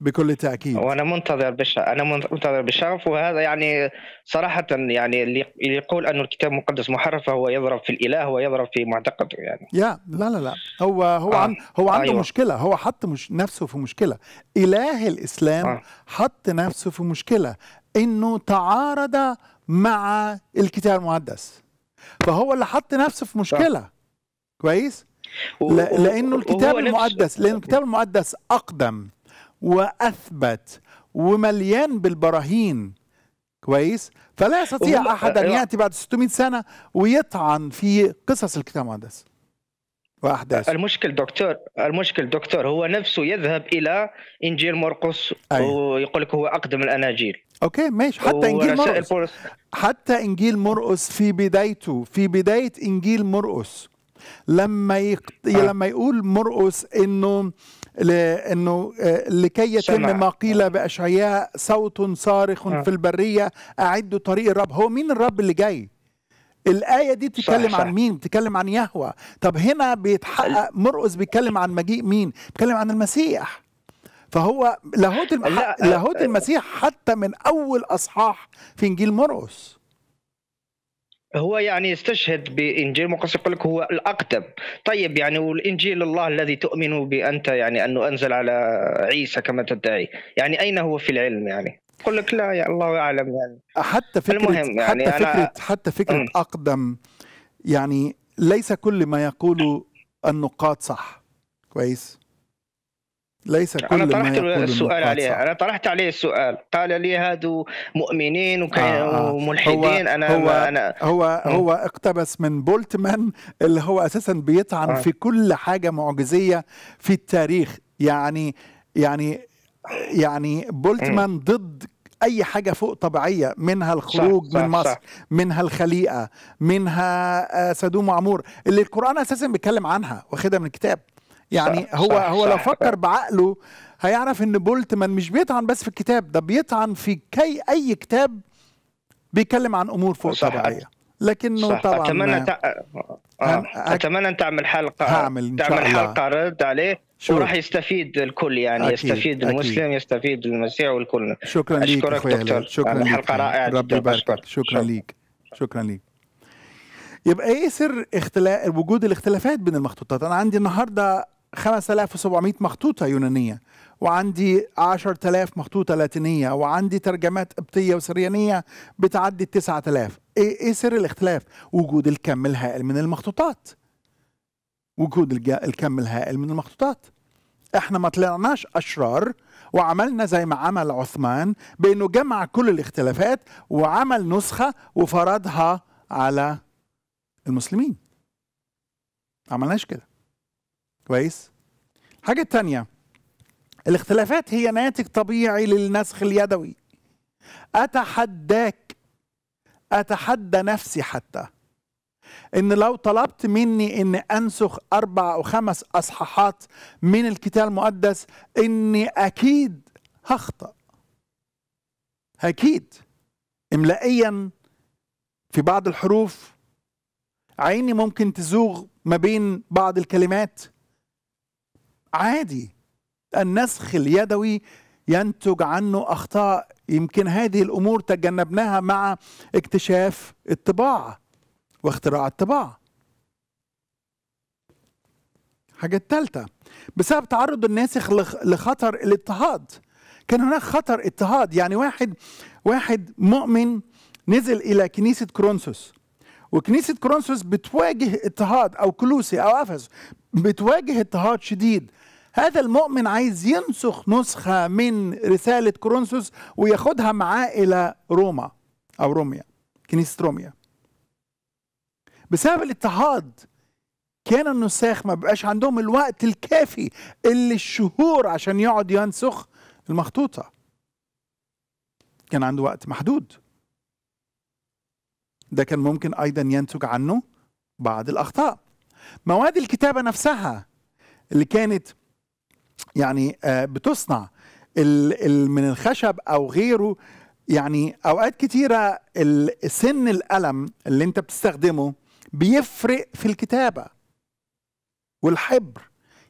بكل تاكيد وانا منتظر بش... انا منتظر بشغف وهذا يعني صراحه يعني اللي يقول انه الكتاب المقدس محرف فهو يضرب في الاله ويضرب في معتقده يعني يا لا لا لا هو هو آه. عن... هو عنده آه. مشكله هو حط مش... نفسه في مشكله اله الاسلام آه. حط نفسه في مشكله انه تعارض مع الكتاب المقدس فهو اللي حط نفسه في مشكله آه. كويس لانه الكتاب المقدس لانه الكتاب المقدس اقدم واثبت ومليان بالبراهين كويس فلا يستطيع احد ان أيوة. ياتي بعد 600 سنه ويطعن في قصص الكتاب المقدس واحداث المشكل دكتور المشكل دكتور هو نفسه يذهب الى انجيل مرقس أيوة. ويقول لك هو اقدم الاناجيل اوكي ماشي حتى انجيل مرقس البورس. حتى انجيل مرقس في بدايته في بدايه انجيل مرقس لما يقت... آه. لما يقول مرقس انه لأنه آه، لكي يتم ما قيل بأشعياء صوت صارخ آه. في البرية أعدوا طريق الرب هو مين الرب اللي جاي؟ الآية دي بتتكلم عن مين؟ بتتكلم عن يهوه طب هنا بيتحقق مرقس بيتكلم عن مجيء مين؟ بيتكلم عن المسيح فهو لاهوت لاهوت آه، المسيح حتى من أول أصحاح في إنجيل مرقس هو يعني يستشهد بانجيل مقص يقول لك هو الاقدم طيب يعني والانجيل الله الذي تؤمن بانت يعني انه انزل على عيسى كما تدعي يعني اين هو في العلم يعني يقول لك لا يا الله اعلم يعني حتى فكره المهم يعني حتى أنا فكره حتى فكره م. اقدم يعني ليس كل ما يقوله النقاد صح كويس ليس كل أنا طرحت ما السؤال عليه أنا طرحت عليه السؤال قال لي هادو مؤمنين وملحدين آه آه. أنا هو أنا هو هو اقتبس من بولتمان اللي هو أساسا بيطعن آه. في كل حاجة معجزية في التاريخ يعني يعني يعني بولتمان ضد اي حاجه فوق طبيعيه منها الخروج صح من صح مصر صح منها الخليقه منها آه، سدوم وعمور اللي القران اساسا بيتكلم عنها واخدها من الكتاب يعني صح هو صح هو لو فكر بعقله هيعرف ان بولتمان مش بيطعن بس في الكتاب ده بيطعن في كي اي كتاب بيتكلم عن امور فوق طبيعيه لكنه صح. طبعا اتمنى تع... آه،, آه. اتمنى ان تعمل حلقه هعمل إن شاء تعمل الله. حلقه رد عليه شو. وراح يستفيد الكل يعني أكيد. يستفيد أكيد. المسلم يستفيد المسيح والكل شكرا لك دكتور شكرا آه، لك حلقه رائعه ربي يبارك شكرا لك شكرا لك يبقى ايه سر اختلاف وجود الاختلافات بين المخطوطات انا عندي النهارده 5700 مخطوطة يونانية وعندي 10000 مخطوطة لاتينية وعندي ترجمات قبطية وسريانية بتعدي 9000 ايه ايه سر الاختلاف وجود الكم الهائل من المخطوطات وجود الكم الهائل من المخطوطات احنا ما طلعناش اشرار وعملنا زي ما عمل عثمان بانه جمع كل الاختلافات وعمل نسخه وفرضها على المسلمين ما عملناش كده كويس الحاجة التانية الاختلافات هي ناتج طبيعي للنسخ اليدوي أتحداك أتحدى نفسي حتى إن لو طلبت مني إن أنسخ أربع أو خمس أصحاحات من الكتاب المقدس إني أكيد هخطأ أكيد إملائيا في بعض الحروف عيني ممكن تزوغ ما بين بعض الكلمات عادي النسخ اليدوي ينتج عنه اخطاء يمكن هذه الامور تجنبناها مع اكتشاف الطباعه واختراع الطباعه الحاجه الثالثه بسبب تعرض الناسخ لخطر الاضطهاد كان هناك خطر اضطهاد يعني واحد واحد مؤمن نزل الى كنيسه كرونسوس وكنيسه كرونسوس بتواجه اضطهاد او كلوسي او أفس بتواجه اضطهاد شديد هذا المؤمن عايز ينسخ نسخة من رسالة كورنثوس وياخدها معاه إلى روما أو روميا كنيسة روميا بسبب الاضطهاد كان النساخ ما بيبقاش عندهم الوقت الكافي اللي الشهور عشان يقعد ينسخ المخطوطة كان عنده وقت محدود ده كان ممكن أيضا ينتج عنه بعض الأخطاء مواد الكتابة نفسها اللي كانت يعني آه، بتصنع من الخشب او غيره يعني اوقات كتيره سن القلم اللي انت بتستخدمه بيفرق في الكتابه والحبر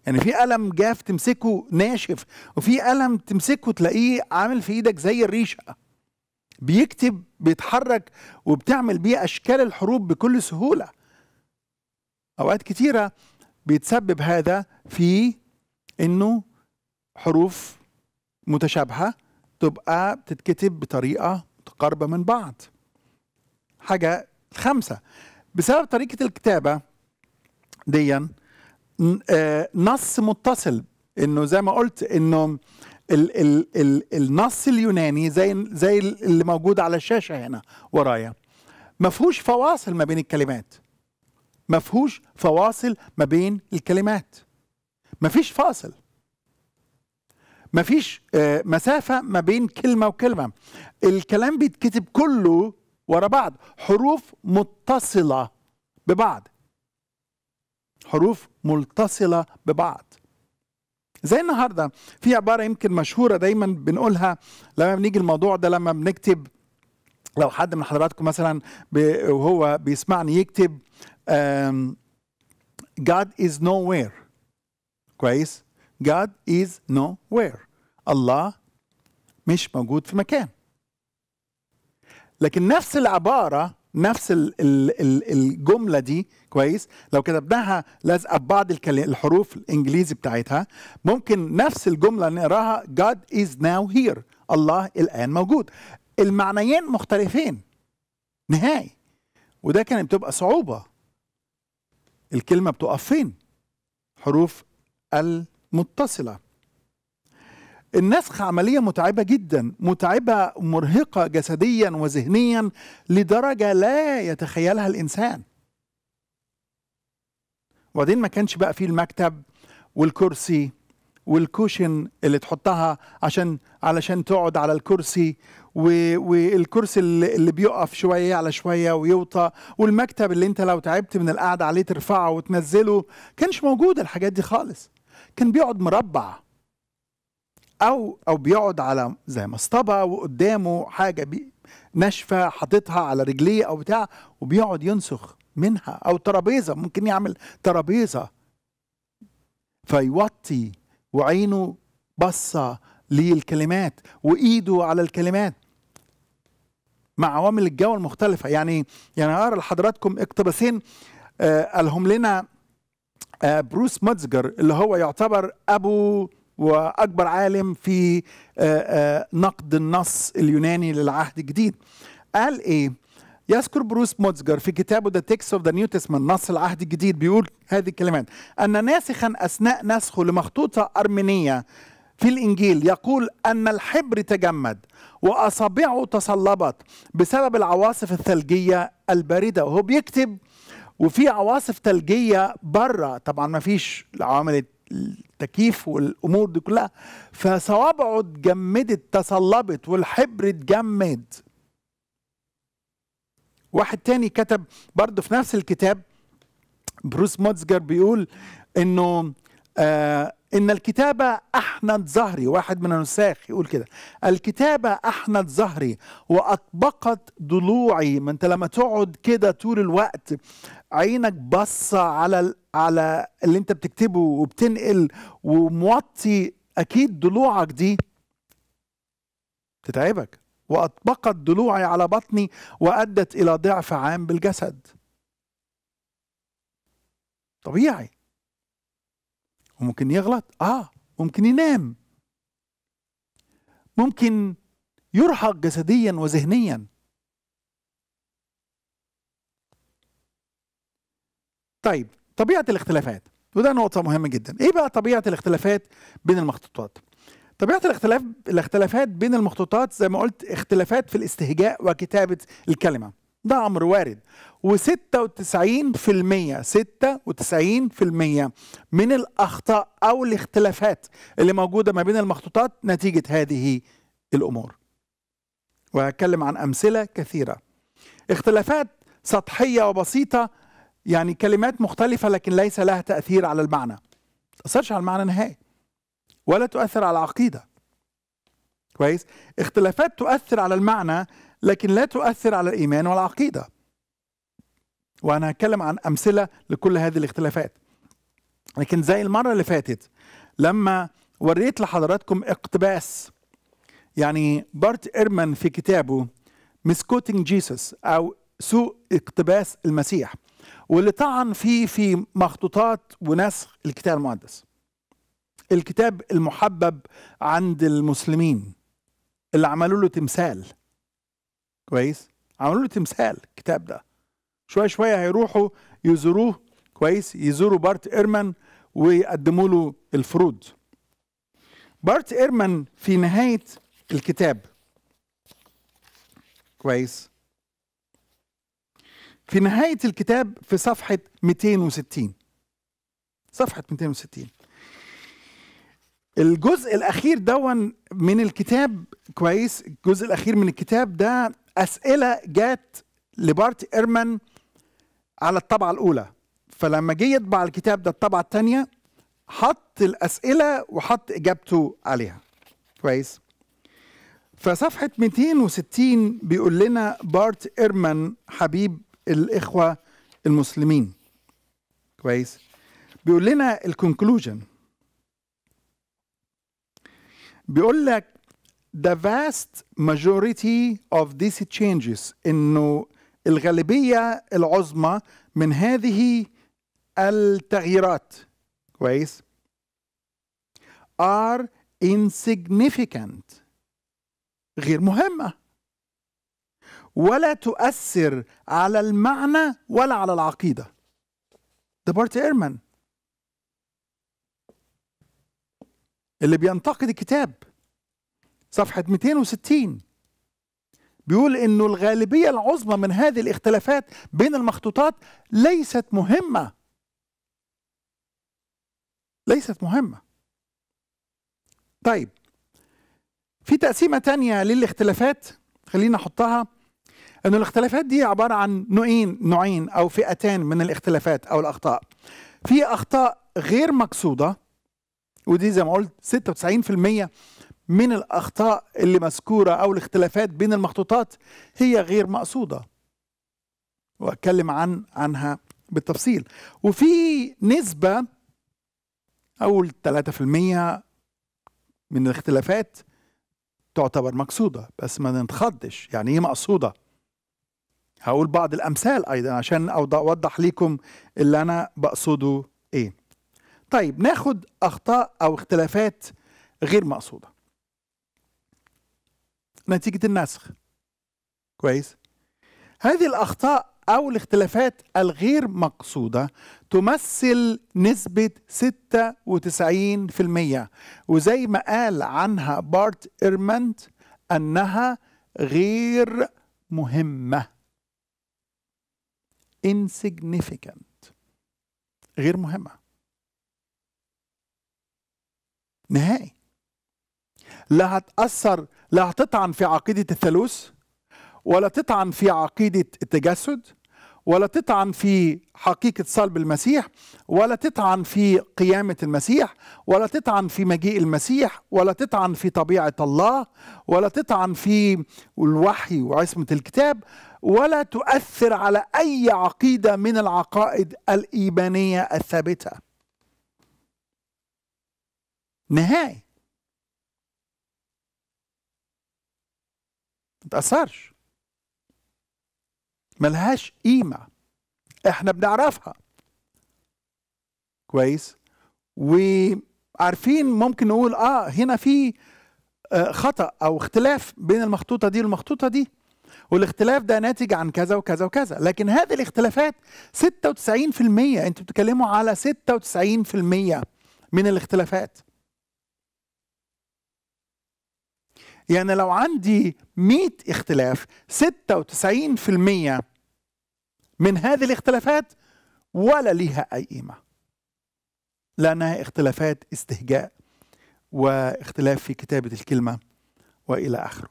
يعني في قلم جاف تمسكه ناشف وفي قلم تمسكه تلاقيه عامل في ايدك زي الريشه بيكتب بيتحرك وبتعمل بيه اشكال الحروب بكل سهوله اوقات كتيره بيتسبب هذا في انه حروف متشابهه تبقى بتتكتب بطريقه متقاربه من بعض حاجه خمسه بسبب طريقه الكتابه ديا آه، نص متصل انه زي ما قلت انه ال ال ال النص اليوناني زي زي اللي موجود على الشاشه هنا ورايا ما فيهوش فواصل ما بين الكلمات ما فيهوش فواصل ما بين الكلمات مفيش فاصل مفيش آه، مسافة ما بين كلمة وكلمة الكلام بيتكتب كله ورا بعض حروف متصلة ببعض حروف متصلة ببعض زي النهاردة في عبارة يمكن مشهورة دايما بنقولها لما بنيجي الموضوع ده لما بنكتب لو حد من حضراتكم مثلا وهو بيسمعني يكتب God is nowhere كويس God is nowhere الله مش موجود في مكان لكن نفس العبارة نفس الجملة دي كويس لو كتبناها لازقة ببعض الحروف الإنجليزي بتاعتها ممكن نفس الجملة نقراها God is now here الله الآن موجود المعنيين مختلفين نهائي وده كانت بتبقى صعوبة الكلمة بتقف فين حروف المتصلة النسخ عملية متعبة جدا متعبة مرهقة جسديا وذهنيا لدرجة لا يتخيلها الإنسان وبعدين ما كانش بقى فيه المكتب والكرسي والكوشن اللي تحطها عشان علشان تقعد على الكرسي و... والكرسي اللي, اللي بيقف شويه على شويه ويوطى والمكتب اللي انت لو تعبت من القعده عليه ترفعه وتنزله كانش موجود الحاجات دي خالص كان بيقعد مربع او او بيقعد على زي مصطبه وقدامه حاجه بي ناشفه حاططها على رجليه او بتاع وبيقعد ينسخ منها او ترابيزه ممكن يعمل ترابيزه فيوطي وعينه بصه للكلمات وايده على الكلمات مع عوامل الجو المختلفه يعني يعني هقرا لحضراتكم اقتباسين آه قالهم لنا آه، بروس ماتزجر اللي هو يعتبر ابو واكبر عالم في آه، آه، نقد النص اليوناني للعهد الجديد قال ايه يذكر بروس موتزجر في كتابه ذا تكست اوف ذا New Testament نص العهد الجديد بيقول هذه الكلمات ان ناسخا اثناء نسخه لمخطوطه ارمينيه في الانجيل يقول ان الحبر تجمد واصابعه تصلبت بسبب العواصف الثلجيه البارده وهو بيكتب وفي عواصف ثلجيه بره طبعا ما فيش عوامل التكييف والامور دي كلها فصوابعه اتجمدت تصلبت والحبر اتجمد واحد تاني كتب برضه في نفس الكتاب بروس موتزجر بيقول انه آه إن الكتابة أحنت ظهري واحد من النساخ يقول كده الكتابة أحنت ظهري وأطبقت ضلوعي ما أنت لما تقعد كده طول الوقت عينك بصة على على اللي أنت بتكتبه وبتنقل وموطي أكيد ضلوعك دي تتعبك وأطبقت ضلوعي على بطني وأدت إلى ضعف عام بالجسد طبيعي وممكن يغلط اه ممكن ينام ممكن يرهق جسديا وذهنيا طيب طبيعه الاختلافات وده نقطه مهمه جدا ايه بقى طبيعه الاختلافات بين المخطوطات طبيعه الاختلاف الاختلافات بين المخطوطات زي ما قلت اختلافات في الاستهجاء وكتابه الكلمه ده امر وارد و96% 96% من الاخطاء او الاختلافات اللي موجوده ما بين المخطوطات نتيجه هذه الامور وهتكلم عن امثله كثيره اختلافات سطحيه وبسيطه يعني كلمات مختلفه لكن ليس لها تاثير على المعنى تاثرش على المعنى نهائي ولا تؤثر على العقيده كويس اختلافات تؤثر على المعنى لكن لا تؤثر على الإيمان والعقيدة وأنا هتكلم عن أمثلة لكل هذه الاختلافات لكن زي المرة اللي فاتت لما وريت لحضراتكم اقتباس يعني بارت إيرمان في كتابه مسكوتنج جيسوس أو سوء اقتباس المسيح واللي طعن فيه في مخطوطات ونسخ الكتاب المقدس الكتاب المحبب عند المسلمين اللي عملوا له تمثال كويس عملوا له تمثال الكتاب ده شويه شويه هيروحوا يزوروه كويس يزوروا بارت ايرمان ويقدموا له الفروض بارت ايرمان في نهايه الكتاب كويس في نهايه الكتاب في صفحه 260 صفحه 260 الجزء الاخير دون من الكتاب كويس الجزء الاخير من الكتاب ده اسئله جات لبارت ايرمان على الطبعه الاولى فلما جه يطبع الكتاب ده الطبعه الثانيه حط الاسئله وحط اجابته عليها كويس فصفحه 260 بيقول لنا بارت ايرمان حبيب الاخوه المسلمين كويس بيقول لنا الكونكلوجن بيقول لك the vast majority of these changes انه الغالبيه العظمى من هذه التغييرات كويس are insignificant غير مهمه ولا تؤثر على المعنى ولا على العقيده ده بارت ايرمان اللي بينتقد الكتاب صفحة 260 بيقول انه الغالبية العظمى من هذه الاختلافات بين المخطوطات ليست مهمة ليست مهمة طيب في تقسيمة تانية للاختلافات خلينا نحطها انه الاختلافات دي عبارة عن نوعين نوعين او فئتين من الاختلافات او الاخطاء في اخطاء غير مقصودة ودي زي ما قلت 96% من الأخطاء اللي مذكورة أو الاختلافات بين المخطوطات هي غير مقصودة وأتكلم عن عنها بالتفصيل وفي نسبة أول 3% من الاختلافات تعتبر مقصودة بس ما نتخضش يعني إيه مقصودة هقول بعض الأمثال أيضا عشان أوضح لكم اللي أنا بقصده إيه طيب ناخد أخطاء أو اختلافات غير مقصودة نتيجه النسخ كويس هذه الاخطاء او الاختلافات الغير مقصوده تمثل نسبه 96% وزي ما قال عنها بارت ايرمنت انها غير مهمه insignificant غير مهمه نهائي لا هتاثر لا تطعن في عقيدة الثالوث ولا تطعن في عقيدة التجسد ولا تطعن في حقيقة صلب المسيح ولا تطعن في قيامة المسيح ولا تطعن في مجيء المسيح ولا تطعن في طبيعة الله ولا تطعن في الوحي وعصمة الكتاب ولا تؤثر على أي عقيدة من العقائد الإيمانية الثابتة نهائي تأثرش ملهاش قيمة احنا بنعرفها كويس وعارفين ممكن نقول اه هنا في آه، خطأ او اختلاف بين المخطوطة دي والمخطوطة دي والاختلاف ده ناتج عن كذا وكذا وكذا لكن هذه الاختلافات 96% انتوا بتتكلموا على 96% من الاختلافات يعني لو عندي 100 اختلاف 96% من هذه الاختلافات ولا ليها أي قيمة لأنها اختلافات استهجاء واختلاف في كتابة الكلمة وإلى آخره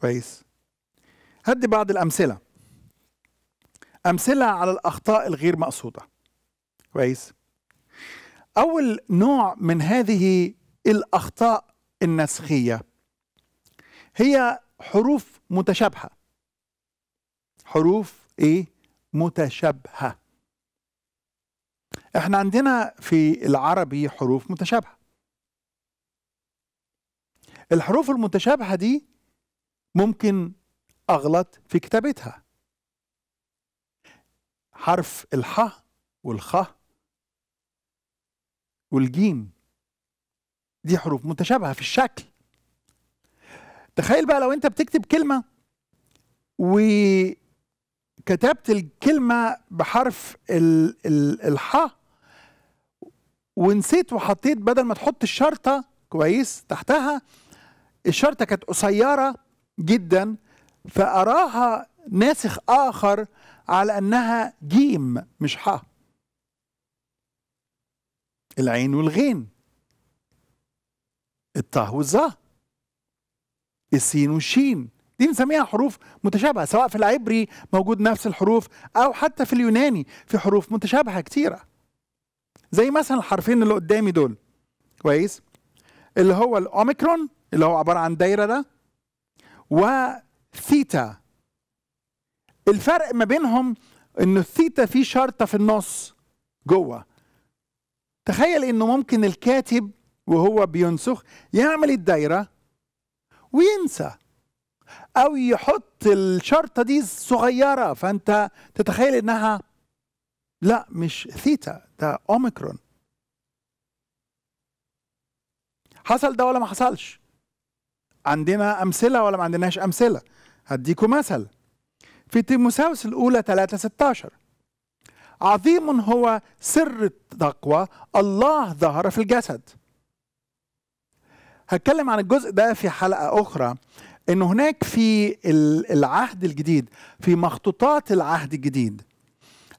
كويس هدي بعض الأمثلة أمثلة على الأخطاء الغير مقصودة كويس أول نوع من هذه الأخطاء النسخية هي حروف متشابهة حروف ايه متشابهة احنا عندنا في العربي حروف متشابهة الحروف المتشابهة دي ممكن أغلط في كتابتها حرف الح والخ والجيم دي حروف متشابهه في الشكل تخيل بقى لو انت بتكتب كلمه وكتبت الكلمه بحرف الحاء ونسيت وحطيت بدل ما تحط الشرطه كويس تحتها الشرطه كانت قصيره جدا فاراها ناسخ اخر على انها جيم مش حاء العين والغين الطهوذة السين والشين دي بنسميها حروف متشابهة سواء في العبري موجود نفس الحروف أو حتى في اليوناني في حروف متشابهة كتيرة زي مثلا الحرفين اللي قدامي دول كويس اللي هو الأوميكرون اللي هو عبارة عن دايرة ده وثيتا الفرق ما بينهم ان الثيتا فيه شرطة في النص جوه تخيل انه ممكن الكاتب وهو بينسخ يعمل الدايرة وينسى أو يحط الشرطة دي صغيرة فأنت تتخيل إنها لا مش ثيتا ده أوميكرون حصل ده ولا ما حصلش عندنا أمثلة ولا ما عندناش أمثلة هديكم مثل في تيموساوس الأولى 3 16 عظيم هو سر التقوى الله ظهر في الجسد هتكلم عن الجزء ده في حلقه اخرى ان هناك في العهد الجديد في مخطوطات العهد الجديد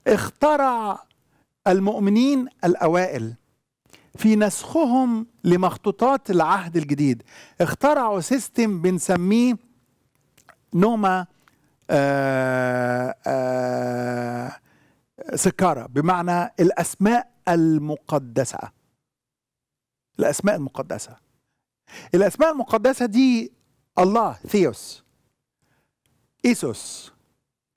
اخترع المؤمنين الاوائل في نسخهم لمخطوطات العهد الجديد اخترعوا سيستم بنسميه نوما آه، آه، سكارة بمعنى الأسماء المقدسة الأسماء المقدسة الأسماء المقدسة دي الله ثيوس إيسوس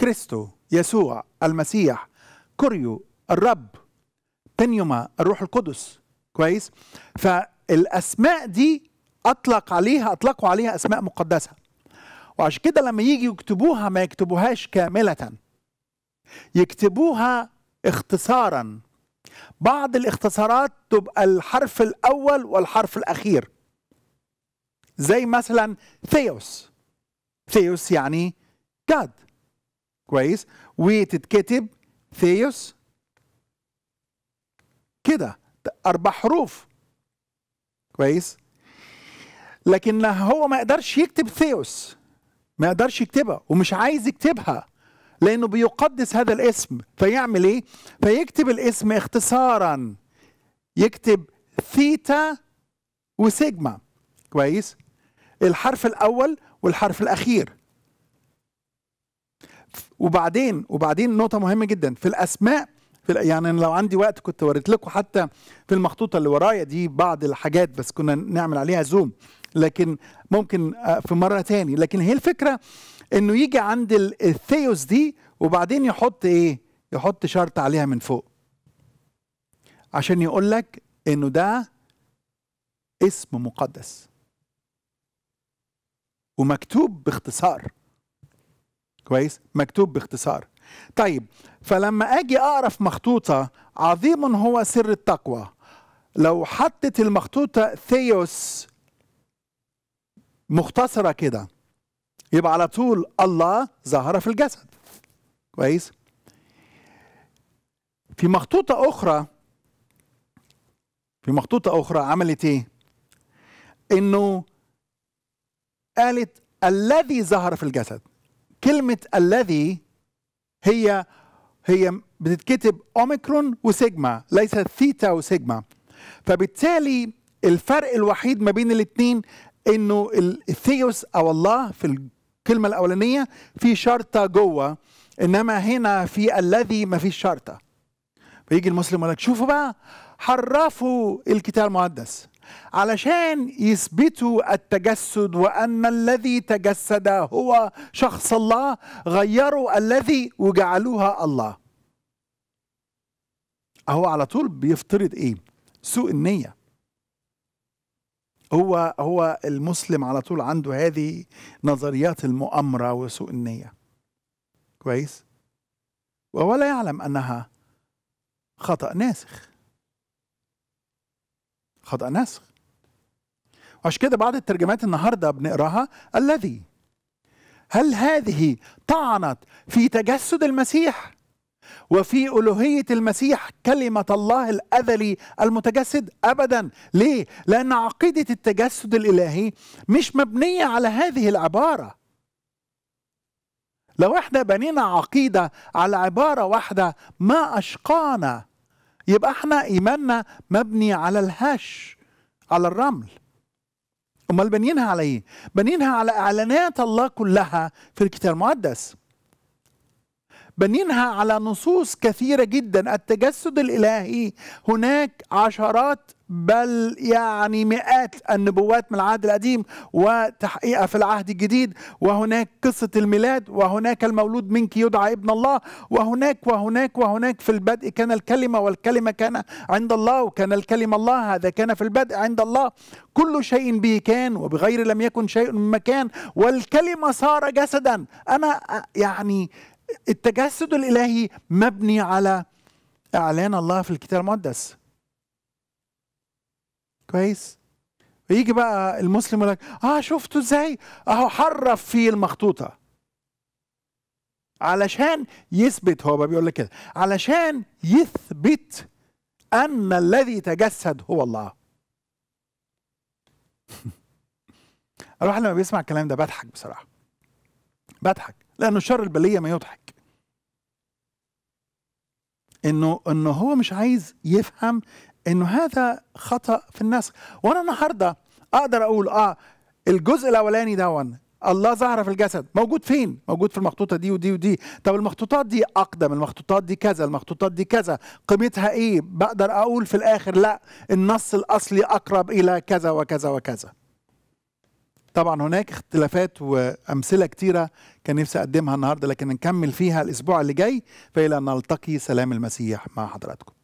كريستو يسوع المسيح كوريو الرب بنيوما الروح القدس كويس فالأسماء دي أطلق عليها أطلقوا عليها أسماء مقدسة وعشان كده لما يجي يكتبوها ما يكتبوهاش كاملة يكتبوها اختصارا بعض الاختصارات تبقى الحرف الأول والحرف الأخير زي مثلا ثيوس ثيوس يعني جاد كويس وتتكتب ثيوس كده اربع حروف كويس لكن هو ما يقدرش يكتب ثيوس ما يقدرش يكتبها ومش عايز يكتبها لانه بيقدس هذا الاسم فيعمل ايه فيكتب الاسم اختصارا يكتب ثيتا وسيجما كويس الحرف الأول والحرف الأخير وبعدين وبعدين نقطة مهمة جدا في الأسماء في يعني لو عندي وقت كنت وريت لكم حتى في المخطوطة اللي ورايا دي بعض الحاجات بس كنا نعمل عليها زوم لكن ممكن آه، في مرة تاني لكن هي الفكرة انه يجي عند الثيوس دي وبعدين يحط ايه يحط شرط عليها من فوق عشان يقول لك انه ده اسم مقدس ومكتوب باختصار كويس مكتوب باختصار طيب فلما اجي اقرا في مخطوطه عظيم هو سر التقوى لو حطت المخطوطه ثيوس مختصره كده يبقى على طول الله ظهر في الجسد كويس في مخطوطه اخرى في مخطوطه اخرى عملت ايه انه قالت الذي ظهر في الجسد كلمة الذي هي هي بتتكتب اوميكرون وسيجما ليس ثيتا وسيجما فبالتالي الفرق الوحيد ما بين الاثنين انه الثيوس او الله في الكلمه الاولانيه في شرطه جوه انما هنا في الذي ما فيش شرطه فيجي المسلم يقول لك شوفوا بقى حرفوا الكتاب المقدس علشان يثبتوا التجسد وأن الذي تجسد هو شخص الله غيروا الذي وجعلوها الله هو على طول بيفترض ايه سوء النيه هو هو المسلم على طول عنده هذه نظريات المؤامره وسوء النيه كويس وهو لا يعلم انها خطا ناسخ خطأ نسخ وعشان كده بعض الترجمات النهارده بنقراها الذي هل هذه طعنت في تجسد المسيح وفي ألوهية المسيح كلمة الله الأزلي المتجسد أبدا ليه؟ لأن عقيدة التجسد الإلهي مش مبنية على هذه العبارة لو احنا بنينا عقيدة على عبارة واحدة ما أشقانا يبقى احنا ايماننا مبني على الهش على الرمل امال بنينها على ايه بنينها على اعلانات الله كلها في الكتاب المقدس بنينها على نصوص كثيرة جدا التجسد الإلهي هناك عشرات بل يعني مئات النبوات من العهد القديم وتحقيقها في العهد الجديد وهناك قصة الميلاد وهناك المولود منك يدعى ابن الله وهناك وهناك وهناك في البدء كان الكلمة والكلمة كان عند الله وكان الكلمة الله هذا كان في البدء عند الله كل شيء به كان وبغير لم يكن شيء مما كان والكلمة صار جسدا أنا يعني التجسد الالهي مبني على اعلان الله في الكتاب المقدس كويس يجي بقى المسلم يقول لك اه شفتوا ازاي اهو حرف في المخطوطه علشان يثبت هو بيقول لك كده علشان يثبت ان الذي تجسد هو الله الواحد لما بيسمع الكلام ده بضحك بصراحه بضحك لأنه شر البلية ما يضحك انه انه هو مش عايز يفهم انه هذا خطا في الناس وانا النهارده اقدر اقول اه الجزء الاولاني دون الله ظهر في الجسد موجود فين موجود في المخطوطه دي ودي ودي طب المخطوطات دي اقدم المخطوطات دي كذا المخطوطات دي كذا قيمتها ايه بقدر اقول في الاخر لا النص الاصلي اقرب الى كذا وكذا وكذا طبعا هناك اختلافات وامثله كتيره كان نفسي اقدمها النهارده لكن نكمل فيها الاسبوع اللي جاي فالى ان نلتقي سلام المسيح مع حضراتكم